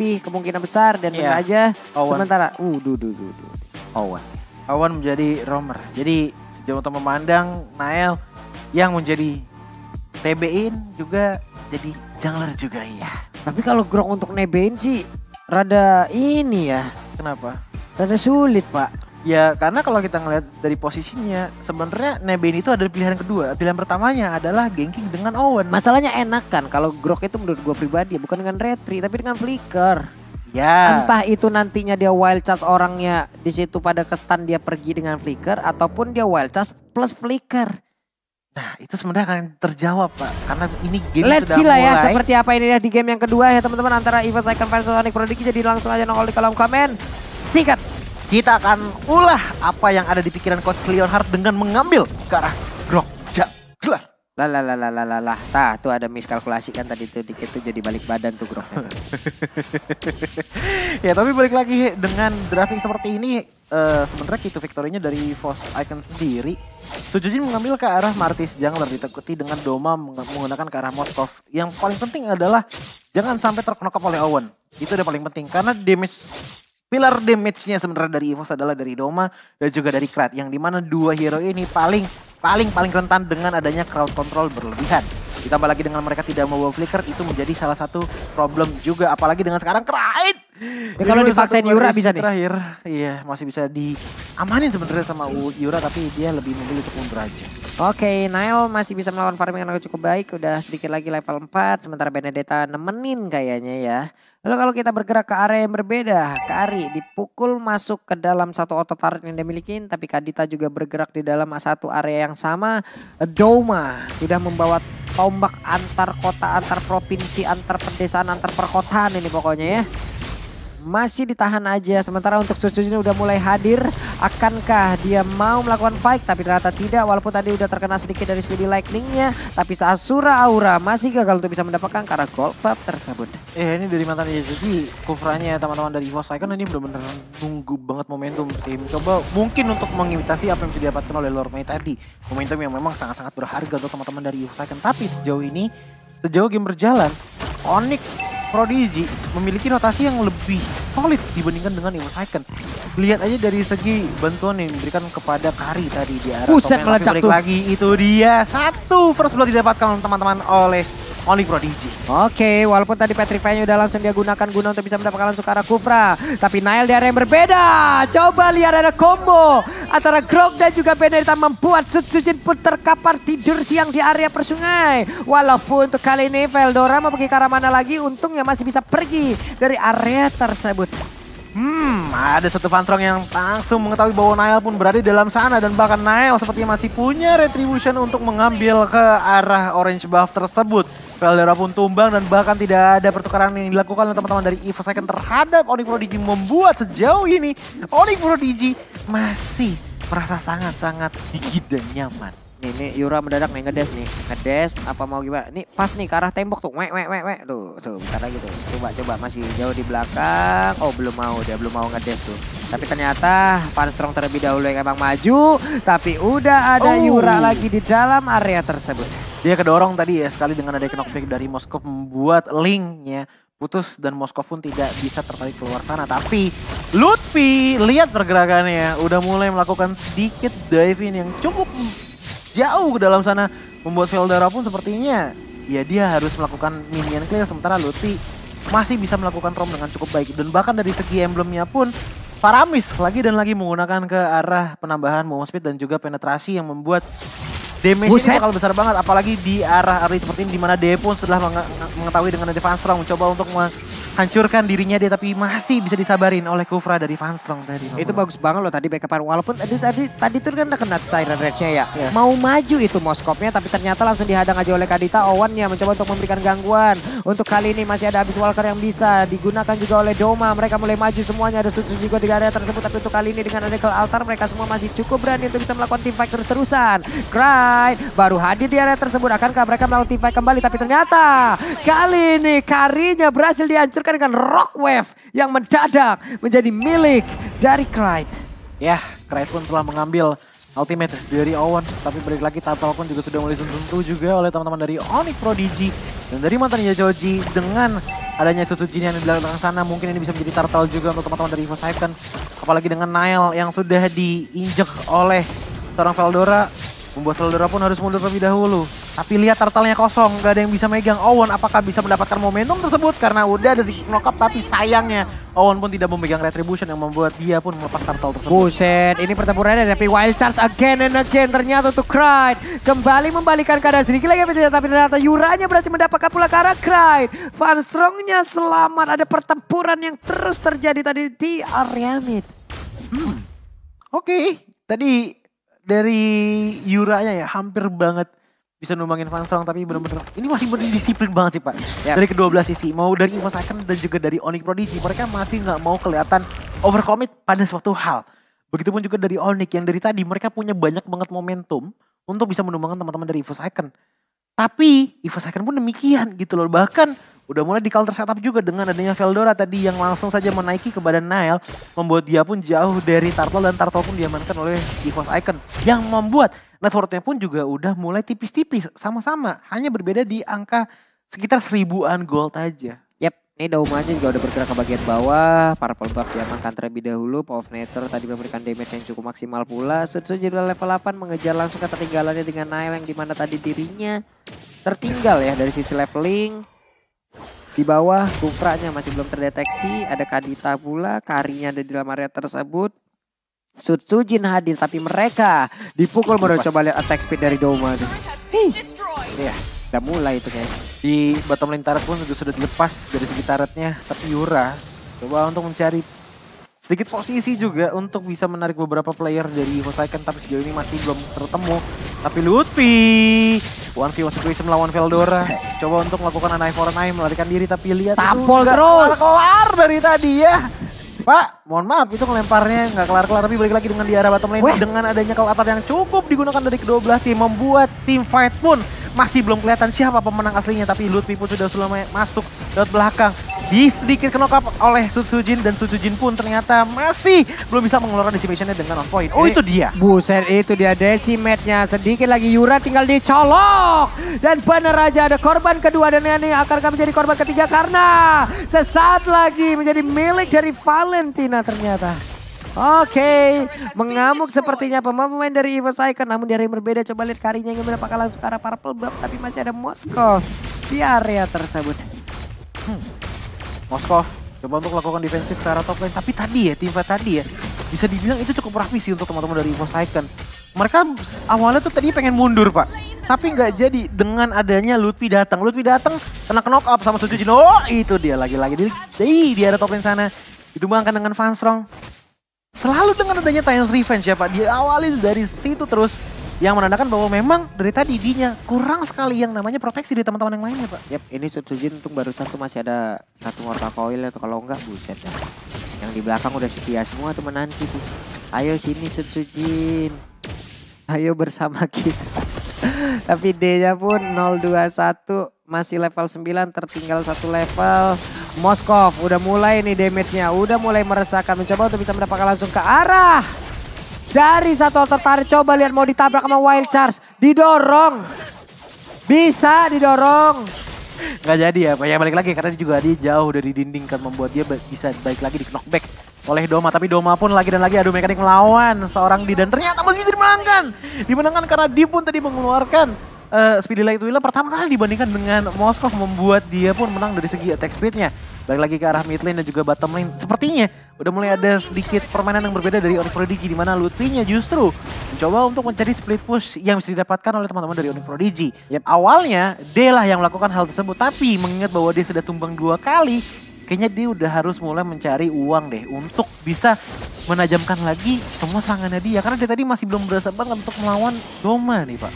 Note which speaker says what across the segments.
Speaker 1: pipih kemungkinan besar dan yeah. aja Owen. sementara. Uh,
Speaker 2: du, du, du, du. Owen. Owen menjadi romer. Jadi sejauh teman memandang Nael yang menjadi TB-in juga jadi jungler juga iya.
Speaker 1: Tapi kalau grok untuk nebein sih rada ini ya. Kenapa? Rada sulit pak
Speaker 2: Ya karena kalau kita ngelihat dari posisinya sebenarnya Neben itu ada pilihan kedua. Pilihan pertamanya adalah
Speaker 1: Genking dengan Owen. Masalahnya enak kan kalau Grok itu menurut gue pribadi bukan dengan Retri tapi dengan Flicker. Ya. Entah itu nantinya dia wild charge orangnya di situ pada kestan dia pergi dengan flicker ataupun dia wild charge plus flicker. Nah itu sebenarnya akan terjawab pak karena ini game Let's sudah see lah ya, mulai. ya seperti apa ini ya di game yang kedua ya teman-teman antara Evil Icon versus Sonic Prodigy jadi langsung aja nongol di kolom komen. Sikat. Kita akan ulah apa yang ada di pikiran Coach Leonhard dengan mengambil ke arah Grok Jagler. Lah lah lah lah lah lah. Tah, tuh ada miskalkulasi kan tadi tuh dikit tuh jadi balik badan tuh Grok. ya tapi balik lagi dengan drafting seperti ini uh, eh, sementara itu to
Speaker 2: dari Force Icon sendiri. Sujujin mengambil ke arah Martis Jungler ditekuti dengan Doma menggunakan ke arah Moskov. Yang paling penting adalah jangan sampai terknokap oleh Owen. Itu udah paling penting karena damage Pilar damage-nya sebenarnya dari Evos adalah dari Doma dan juga dari Krat. Yang dimana dua hero ini paling paling paling rentan dengan adanya crowd control berlebihan. Ditambah lagi dengan mereka tidak membawa flicker itu menjadi salah satu problem juga. Apalagi dengan sekarang Krat
Speaker 1: Ya, kalau iya, dipaksain Yura bisa nih. Terakhir,
Speaker 2: iya masih bisa diamanin sebenarnya sama Yura tapi dia lebih memilih untuk mundur aja.
Speaker 1: Oke, okay, masih bisa melawan farming yang cukup baik, udah sedikit lagi level 4 sementara Benedetta nemenin kayaknya ya. Lalu kalau kita bergerak ke area yang berbeda, Kari dipukul masuk ke dalam satu otot tarik yang dimiliki, tapi Kadita juga bergerak di dalam satu area yang sama. Doma sudah membawa tombak antar kota, antar provinsi, antar pedesaan, antar perkotaan ini pokoknya ya masih ditahan aja. Sementara untuk Sucujin udah mulai hadir. Akankah dia mau melakukan fight? Tapi ternyata tidak. Walaupun tadi udah terkena sedikit dari Speedy lightningnya nya Tapi sura Aura masih gagal untuk bisa mendapatkan
Speaker 2: karena gold pub tersebut. Eh ini dari mantan ya. Jadi covernya teman-teman dari Evo Saikon ini benar-benar nunggu banget momentum tim. Coba mungkin untuk mengimitasi apa yang bisa didapatkan oleh Lord May tadi. Momentum yang memang sangat-sangat berharga untuk teman-teman dari Evo Saikon. Tapi sejauh ini, sejauh game berjalan, Onyx Prodigy memiliki notasi yang lebih solid dibandingkan dengan Evil Saiken. Lihat aja dari segi bantuan yang diberikan kepada Kari tadi di arah Buset meledak lagi itu dia. Satu first blood didapatkan teman-teman oleh Only Prodigy.
Speaker 1: Oke, walaupun tadi Petrify-nya udah langsung dia gunakan guna untuk bisa mendapatkan langsung ke arah Kufra. Tapi Nile di area yang berbeda. Coba lihat ada combo antara Grog dan juga Benedita membuat Sujin pun terkapar tidur siang di area persungai. Walaupun untuk kali ini Veldora mau pergi ke arah mana lagi, untungnya masih bisa pergi dari area tersebut. Hmm,
Speaker 2: ada satu fantrong yang langsung mengetahui bahwa Nile pun berada di dalam sana dan bahkan Nile sepertinya masih punya retribution untuk mengambil ke arah orange buff tersebut. Veldera pun tumbang dan bahkan tidak ada pertukaran yang dilakukan oleh teman-teman dari Evo Second terhadap Onyx Prodigy membuat sejauh ini Onyx Prodigy masih merasa sangat-sangat
Speaker 1: dingin dan nyaman. Nih, nih Yura mendadak nih ngedes nih. Ngedes apa mau gimana? Nih pas nih ke arah tembok tuh. Wek wek wek wek. Tuh, tuh bentar lagi tuh. Coba coba masih jauh di belakang. Oh, belum mau dia belum mau ngedes tuh. Tapi ternyata Panstrong terlebih dahulu yang emang maju, tapi udah ada oh. Yura lagi di dalam area tersebut. Dia kedorong
Speaker 2: tadi ya sekali dengan ada knockback dari Moskov membuat linknya putus dan Moskov pun tidak bisa tertarik keluar sana. Tapi Lutfi lihat pergerakannya udah mulai melakukan sedikit diving yang cukup jauh ke dalam sana. Membuat Veldara pun sepertinya ya dia harus melakukan minion clear sementara Lutfi masih bisa melakukan rom dengan cukup baik. Dan bahkan dari segi emblemnya pun Paramis lagi dan lagi menggunakan ke arah penambahan movement speed dan juga penetrasi yang membuat damage Buset. ini bakal besar banget apalagi di arah arah seperti ini dimana Depo setelah mengetahui dengan Devan Strong mencoba untuk hancurkan dirinya
Speaker 1: dia tapi masih bisa disabarin oleh Kufra dari Van Strong tadi. Itu bagus banget loh tadi backupan walaupun tadi tadi tadi tuh kan udah kena Tyrant Rage-nya ya. Yeah. Mau maju itu Moskopnya tapi ternyata langsung dihadang aja oleh Kadita Owen yang mencoba untuk memberikan gangguan. Untuk kali ini masih ada habis Walker yang bisa digunakan juga oleh Doma. Mereka mulai maju semuanya ada Sutsu juga di area tersebut tapi untuk kali ini dengan Radical Altar mereka semua masih cukup berani untuk bisa melakukan team fight terus-terusan. Cry baru hadir di area tersebut akankah mereka melakukan team fight kembali tapi ternyata kali ini Karinya berhasil dihancurkan dihancurkan dengan rock wave yang mendadak menjadi milik dari Krait.
Speaker 2: Ya, Krait pun telah mengambil ultimate dari Owen. Tapi balik lagi Tatal pun juga sudah mulai sentuh juga oleh teman-teman dari Onyx Prodigy. Dan dari mantannya Joji dengan adanya Jin yang di belakang sana mungkin ini bisa menjadi Tartal juga untuk teman-teman dari Evo Apalagi dengan Nile yang sudah diinjek oleh seorang Veldora. Membuat Veldora pun harus mundur lebih dahulu. Tapi lihat turtle kosong, gak ada yang bisa megang Owen. Apakah bisa mendapatkan momentum tersebut? Karena udah ada si knock up, tapi
Speaker 1: sayangnya Owen pun tidak memegang retribution yang
Speaker 2: membuat dia pun melepas turtle tersebut.
Speaker 1: Buset, ini pertempurannya tapi Wild Charge again and again ternyata untuk Cried. Kembali membalikan keadaan sedikit lagi tapi ternyata Yuranya berhasil mendapatkan pula ke arah Cried. Strongnya selamat, ada pertempuran yang terus terjadi tadi di area mid. Hmm. Oke, okay.
Speaker 2: tadi dari Yuranya ya hampir banget bisa numbangin Fansrong tapi benar-benar ini masih benar disiplin banget sih Pak. Yep. Ya. Dari kedua belas sisi, mau dari Evo Second dan juga dari Onyx Prodigy, mereka masih nggak mau kelihatan overcommit pada suatu hal. Begitupun juga dari Onyx yang dari tadi mereka punya banyak banget momentum untuk bisa menumbangkan teman-teman dari Evo Second Tapi Evo Second pun demikian gitu loh. Bahkan Udah mulai di counter setup juga dengan adanya Veldora tadi yang langsung saja menaiki ke badan Nile Membuat dia pun jauh dari Turtle dan Turtle pun diamankan oleh Evos Icon. Yang membuat networknya pun juga udah mulai tipis-tipis sama-sama. Hanya berbeda di angka sekitar seribuan gold aja.
Speaker 1: Yap, ini Daumanya juga udah bergerak ke bagian bawah. Purple Buff diamankan terlebih dahulu. of Power Nether tadi memberikan damage yang cukup maksimal pula. Sutsu jadi level 8 mengejar langsung ketertinggalannya dengan Nail yang dimana tadi dirinya tertinggal ya dari sisi leveling. Di bawah kufranya masih belum terdeteksi. Ada Kadita pula. Karinya ada di dalam area tersebut. Jin hadir tapi mereka dipukul baru coba lihat attack speed dari Doma. Hei. Ya,
Speaker 2: udah mulai itu kayaknya. Di bottom lane pun sudah dilepas dari segi turretnya tapi Yura coba untuk mencari sedikit posisi juga untuk bisa menarik beberapa player dari Hosaikan tapi sejauh ini masih belum tertemu. Tapi Lutfi, one Piece situation melawan Veldora. Coba untuk melakukan anai for anai melarikan diri tapi lihat Tampol terus. kelar dari tadi ya. Pak, mohon maaf itu ngelemparnya nggak kelar-kelar tapi balik lagi dengan di arah bottom lane dengan adanya kalkatar yang cukup digunakan dari kedua belah tim membuat tim fight pun masih belum kelihatan siapa pemenang aslinya tapi Lutfi pun sudah sudah masuk dot belakang disedikit knock up oleh Sutsujin dan Sutsujin pun ternyata masih belum bisa mengeluarkan decimationnya dengan on point. Oh Ini, eh, itu dia.
Speaker 1: Buset itu dia decimate-nya. Sedikit lagi Yura tinggal dicolok. Dan benar aja ada korban kedua dan ini akan menjadi korban ketiga karena sesaat lagi menjadi milik dari Valentina ternyata. Oke, okay. mengamuk sepertinya pemain-pemain dari Evo Icon namun di yang berbeda coba lihat karinya ingin menapak langsung ke arah Purple Buff tapi masih ada Moskow di area tersebut. Hmm. Moskov coba untuk
Speaker 2: lakukan defensif ke arah top lane. Tapi tadi ya, tim tadi ya, bisa dibilang itu cukup rapi sih untuk teman-teman dari Evo Saiken. Mereka awalnya tuh tadi pengen mundur, Pak. Tapi nggak jadi dengan adanya Lutfi datang. Lutfi datang kena knock up sama Suju Jino. Oh, itu dia lagi-lagi di, di, di arah top lane sana. itu bangkan dengan strong Selalu dengan adanya Titans Revenge ya Pak. Diawali dari situ terus yang menandakan bahwa memang dari tadi dinya kurang sekali yang namanya proteksi dari teman-teman yang lainnya pak.
Speaker 1: Yap, ini Jin untung baru satu masih ada satu mortal coil atau kalau enggak buset ya. Yang di belakang udah setia semua teman nanti tuh. Ayo sini Jin, Ayo bersama kita. Tapi D-nya pun 021 masih level 9 tertinggal satu level. Moskov udah mulai nih damage-nya, udah mulai meresahkan mencoba untuk bisa mendapatkan langsung ke arah dari satu tertarik coba lihat mau ditabrak sama Wild Charge. Didorong. Bisa didorong.
Speaker 2: Gak jadi ya, ya balik lagi karena dia juga dia jauh dari dinding kan membuat dia bisa balik lagi di knockback oleh Doma. Tapi Doma pun lagi dan lagi adu mekanik melawan seorang di dan ternyata masih bisa dimenangkan. Dimenangkan karena dia pun tadi mengeluarkan uh, Speedy Light Wheeler pertama kali dibandingkan dengan Moskov membuat dia pun menang dari segi attack speednya. Balik lagi ke arah mid lane dan juga bottom lane. Sepertinya udah mulai ada sedikit permainan yang berbeda dari Onyx Prodigy di mana lutfi justru mencoba untuk mencari split push yang bisa didapatkan oleh teman-teman dari Onyx Prodigy. Yep. Awalnya D lah yang melakukan hal tersebut tapi mengingat bahwa dia sudah tumbang dua kali kayaknya dia udah harus mulai mencari uang deh untuk bisa menajamkan lagi semua serangannya dia karena dia tadi masih belum berasa banget untuk melawan Doma nih pak.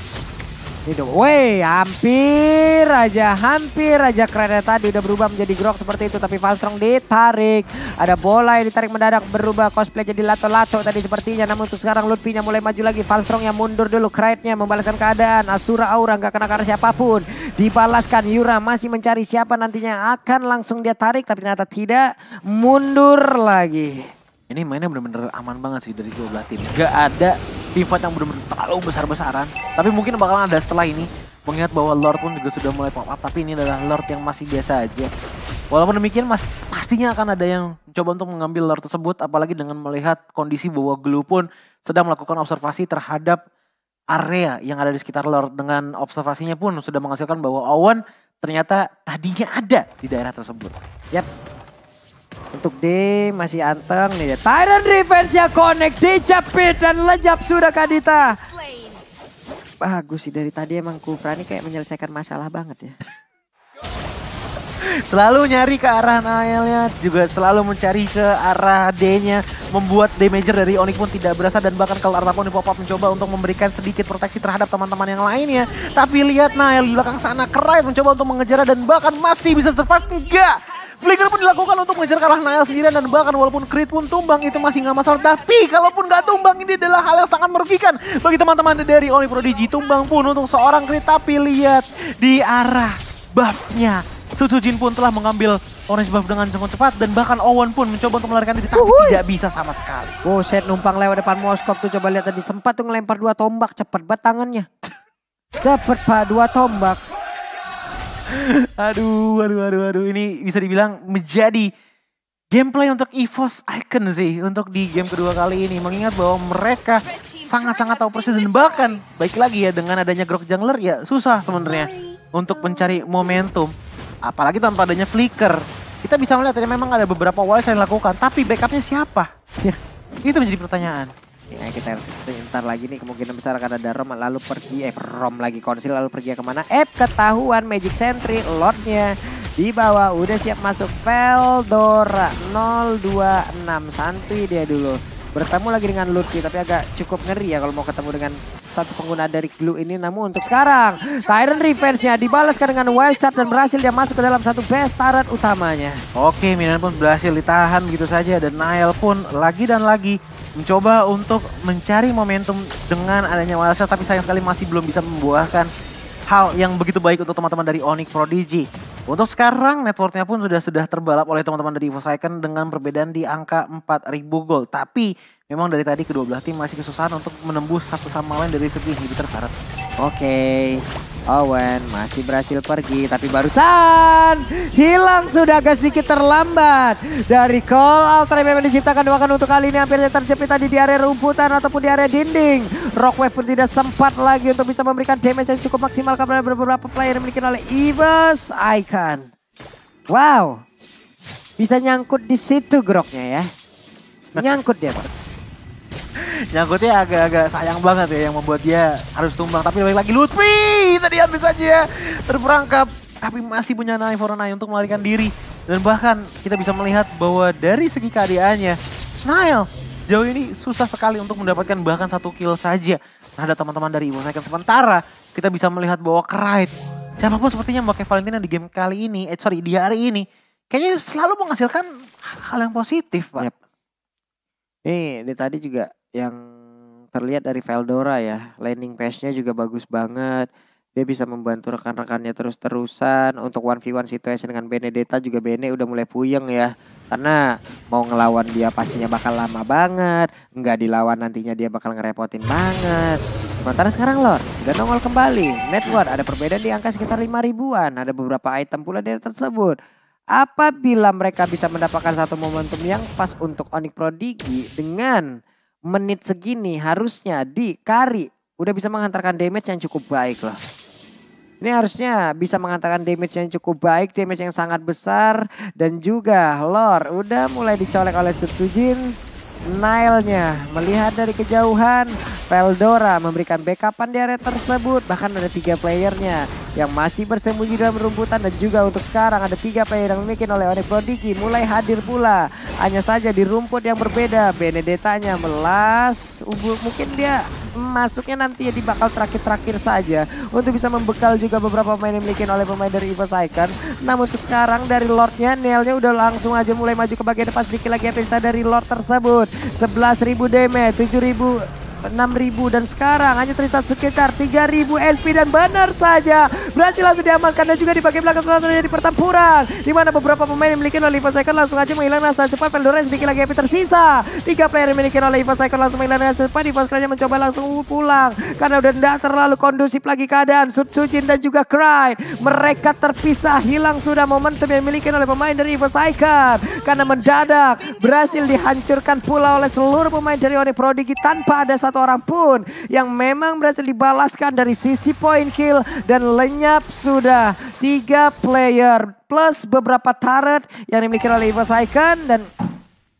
Speaker 1: Hidup. Woi, hampir aja, hampir aja kerennya tadi udah berubah menjadi grok seperti itu. Tapi Falstrong ditarik. Ada bola yang ditarik mendadak berubah cosplay jadi lato-lato tadi sepertinya. Namun untuk sekarang Lutfinya mulai maju lagi. Falstrong yang mundur dulu. Krednya membalaskan keadaan. Asura Aura nggak kena karena siapapun. Dibalaskan Yura masih mencari siapa nantinya akan langsung dia tarik. Tapi ternyata tidak mundur lagi.
Speaker 2: Ini mainnya bener-bener aman banget sih dari dua belah tim. Gak ada team yang benar-benar terlalu besar-besaran. Tapi mungkin bakalan ada setelah ini. Mengingat bahwa Lord pun juga sudah mulai pop up, tapi ini adalah Lord yang masih biasa aja. Walaupun demikian, mas, pastinya akan ada yang coba untuk mengambil Lord tersebut, apalagi dengan melihat kondisi bahwa Glue pun sedang melakukan observasi terhadap area yang ada di sekitar Lord. Dengan observasinya pun sudah menghasilkan bahwa Owen ternyata tadinya ada di daerah tersebut. Yap,
Speaker 1: untuk D masih anteng nih. Tyrant Revenge ya connect dijepit dan lejap sudah Kadita. Bagus sih dari tadi emang Kufra ini kayak menyelesaikan masalah banget ya selalu nyari ke arah Naelnya, juga selalu
Speaker 2: mencari ke arah D-nya, membuat damage dari Onyx pun tidak berasa dan bahkan kalau Arta pun pop-up mencoba untuk memberikan sedikit proteksi terhadap teman-teman yang lainnya. Tapi lihat Nael di belakang sana, keren mencoba untuk mengejar dan bahkan masih bisa survive, enggak! Flicker pun dilakukan untuk mengejar kalah Nael sendirian dan bahkan walaupun crit pun tumbang itu masih nggak masalah. Tapi kalaupun nggak tumbang ini adalah hal yang sangat merugikan bagi teman-teman dari Oni Prodigy. Tumbang pun untuk seorang crit tapi lihat di arah buffnya Jin pun telah mengambil orange buff dengan sangat cepat dan bahkan Owen pun mencoba untuk melarikan diri tapi tidak bisa sama sekali.
Speaker 1: Buset numpang lewat depan Moskop tuh coba lihat tadi sempat tuh ngelempar dua tombak cepat banget tangannya. cepat pak dua tombak. aduh, aduh, aduh, aduh. Ini bisa dibilang menjadi
Speaker 2: gameplay untuk EVOS Icon sih untuk di game kedua kali ini. Mengingat bahwa mereka sangat-sangat tahu persis dan bahkan baik lagi ya dengan adanya Grok Jungler ya susah sebenarnya untuk mencari momentum. Apalagi tanpa adanya flicker. Kita bisa melihat ya memang ada beberapa wise yang dilakukan, tapi backupnya siapa? Ya,
Speaker 1: itu menjadi pertanyaan. Ya kita ntar lagi nih kemungkinan besar akan ada Rom lalu pergi, eh Rom lagi konsil lalu pergi ya kemana? Eh ketahuan Magic Sentry, Lordnya di bawah udah siap masuk Veldora 026 santuy dia dulu bertemu lagi dengan Lurki tapi agak cukup ngeri ya kalau mau ketemu dengan satu pengguna dari Glue ini namun untuk sekarang Tyrant revenge-nya dibalaskan dengan wild charge dan berhasil dia masuk ke dalam satu best turret utamanya
Speaker 2: oke Minan pun berhasil ditahan gitu saja dan Nile pun lagi dan lagi mencoba untuk mencari momentum dengan adanya wild charge tapi sayang sekali masih belum bisa membuahkan hal yang begitu baik untuk teman-teman dari Onyx Prodigy untuk sekarang networknya pun sudah sudah terbalap oleh teman-teman dari Evo dengan perbedaan di angka 4.000 gol. Tapi memang dari tadi kedua belah tim masih kesusahan untuk
Speaker 1: menembus satu sama lain dari segi inhibitor karet. Oke. Okay. Owen masih berhasil pergi tapi barusan hilang sudah agak sedikit terlambat dari call. Alter memang diciptakan doakan untuk kali ini hampir terjepit tadi di area rumputan ataupun di area dinding Rockwave pun tidak sempat lagi untuk bisa memberikan damage yang cukup maksimal kepada beberapa player yang oleh Evers Icon Wow bisa nyangkut di situ groknya ya nyangkut dia Bro nyangkutnya agak-agak
Speaker 2: sayang banget ya yang membuat dia harus tumbang. Tapi balik lagi Lutfi tadi habis aja ya. terperangkap. Tapi masih punya Nai for untuk melarikan diri. Dan bahkan kita bisa melihat bahwa dari segi keadaannya, Nile jauh ini susah sekali untuk mendapatkan bahkan satu kill saja. Nah ada teman-teman dari Evil Second sementara kita bisa melihat bahwa Kerite siapapun sepertinya memakai Valentina di game kali ini, eh sorry di hari ini kayaknya selalu menghasilkan hal
Speaker 1: yang positif pak. Yep. Nih, ini tadi juga yang terlihat dari Veldora ya. Landing page-nya juga bagus banget. Dia bisa membantu rekan-rekannya terus-terusan. Untuk one v one situation dengan Benedetta juga Bene udah mulai puyeng ya. Karena mau ngelawan dia pastinya bakal lama banget. Nggak dilawan nantinya dia bakal ngerepotin banget. Sementara sekarang lor udah nongol kembali. Network ada perbedaan di angka sekitar 5 ribuan. Ada beberapa item pula dari tersebut. Apabila mereka bisa mendapatkan satu momentum yang pas untuk Onyx Prodigy dengan menit segini harusnya di Kari udah bisa menghantarkan damage yang cukup baik loh. Ini harusnya bisa mengantarkan damage yang cukup baik, damage yang sangat besar dan juga Lord udah mulai dicolek oleh Sutsujin. Nile-nya melihat dari kejauhan Peldora memberikan backupan di area tersebut bahkan ada tiga playernya yang masih bersembunyi dalam rumputan dan juga untuk sekarang ada tiga player yang dimiliki oleh Onyx Prodigy mulai hadir pula hanya saja di rumput yang berbeda Benedetanya melas mungkin dia masuknya nanti ya bakal terakhir-terakhir saja untuk bisa membekal juga beberapa pemain yang dimiliki oleh pemain dari Evo Icon namun untuk sekarang dari Lordnya nya udah langsung aja mulai maju ke bagian depan sedikit lagi apa dari Lord tersebut 11.000 damage, 7.000 enam ribu dan sekarang hanya tersisa sekitar tiga ribu SP dan benar saja berhasil langsung diamankan dan juga dipakai belakang sudah terjadi pertempuran di mana beberapa pemain yang memiliki oleh Second langsung aja menghilang dengan cepat Veldora sedikit lagi api tersisa tiga player yang memiliki oleh Second langsung menghilang dengan cepat Ivan sekarang mencoba langsung pulang karena udah tidak terlalu kondusif lagi keadaan Sujin dan juga Cry mereka terpisah hilang sudah momentum yang dimiliki oleh pemain dari Ivan Second karena mendadak berhasil dihancurkan pula oleh seluruh pemain dari Oni Prodigy tanpa ada satu satu orang pun yang memang berhasil dibalaskan dari sisi point kill dan lenyap sudah tiga player plus beberapa turret yang dimiliki oleh Evo Saiken dan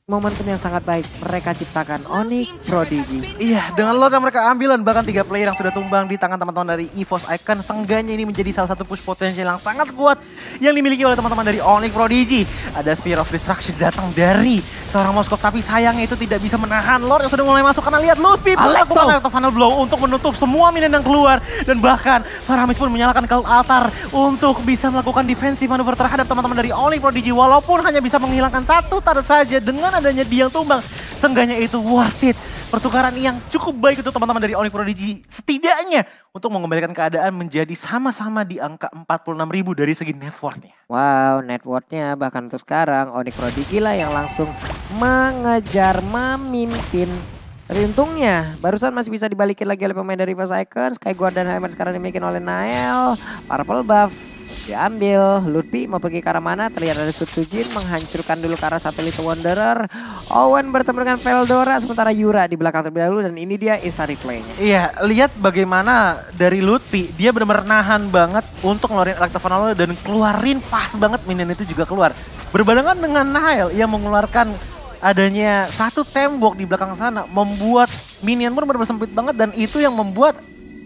Speaker 1: Momen yang sangat baik mereka ciptakan Oni Prodigy. Iya, dengan logam
Speaker 2: mereka ambil dan bahkan tiga player yang sudah tumbang di tangan teman-teman dari EVOS Icon. Sengganya ini menjadi salah satu push potensial yang sangat kuat yang dimiliki oleh teman-teman dari Oni Prodigy. Ada Spear of Destruction datang dari seorang Moskov tapi sayangnya itu tidak bisa menahan Lord yang sudah mulai masuk karena lihat Lutfi melakukan Electro Final Blow untuk menutup semua minion yang keluar dan bahkan Faramis pun menyalakan Cult Altar untuk bisa melakukan defensive manuver terhadap teman-teman dari Oni Prodigy walaupun hanya bisa menghilangkan satu target saja dengan dengan adanya Diang tumbang, seenggaknya itu worth it. Pertukaran yang cukup baik untuk teman-teman dari Onyx Prodigy setidaknya untuk mengembalikan keadaan menjadi sama-sama di angka 46 ribu dari segi net worth
Speaker 1: Wow, net worth bahkan untuk sekarang Onyx Prodigy lah yang langsung mengejar memimpin Rintungnya barusan masih bisa dibalikin lagi oleh pemain dari Reverse Icon. Sky dan Hammer sekarang dimiliki oleh Nael. Purple buff Diambil. Lutfi mau pergi ke arah mana? Terlihat ada Sutsujin menghancurkan dulu ke arah satelit Wanderer. Owen bertemu dengan Veldora sementara Yura di belakang terlebih dahulu dan ini dia insta replay
Speaker 2: Iya, lihat bagaimana dari Lutfi dia benar-benar nahan banget untuk ngeluarin Electrovanola dan keluarin pas banget minion itu juga keluar. Berbarengan dengan Nile yang mengeluarkan adanya satu tembok di belakang sana membuat minion pun benar-benar sempit banget dan itu yang membuat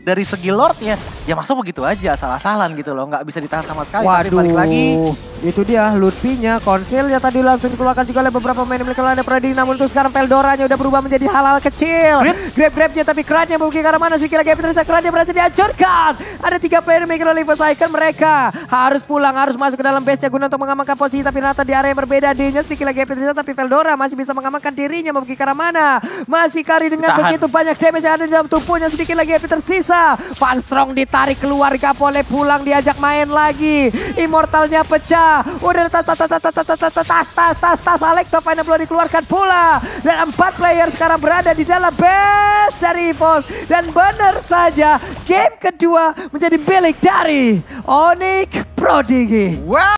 Speaker 2: dari segi lordnya ya masuk begitu aja salah-salan gitu loh nggak bisa ditahan sama sekali Waduh, balik lagi
Speaker 1: itu dia konsil konsilnya tadi langsung dikeluarkan juga oleh beberapa main milik lainnya Preding namun itu sekarang Peldoranya udah berubah menjadi halal kecil grab grabnya tapi kerannya mungkin karena mana sedikit lagi Epitersa kerannya berhasil dihancurkan ada tiga player milik oleh Cycle mereka harus pulang harus masuk ke dalam base nya guna untuk mengamankan posisi tapi rata di area yang berbeda dinya sedikit lagi Epitersa tapi Peldora masih bisa mengamankan dirinya mungkin karena mana masih kari dengan Tahan. begitu banyak damage yang ada di dalam tubuhnya sedikit lagi tersisa biasa. Strong ditarik keluar, Gapole pulang diajak main lagi. Immortalnya pecah. Udah tas tas tas tas tas tas tas tas tas tas Alex final belum dikeluarkan pula. Dan empat player sekarang berada di dalam base dari Evos. Dan benar saja game kedua menjadi milik dari Onik Prodigy. Wow.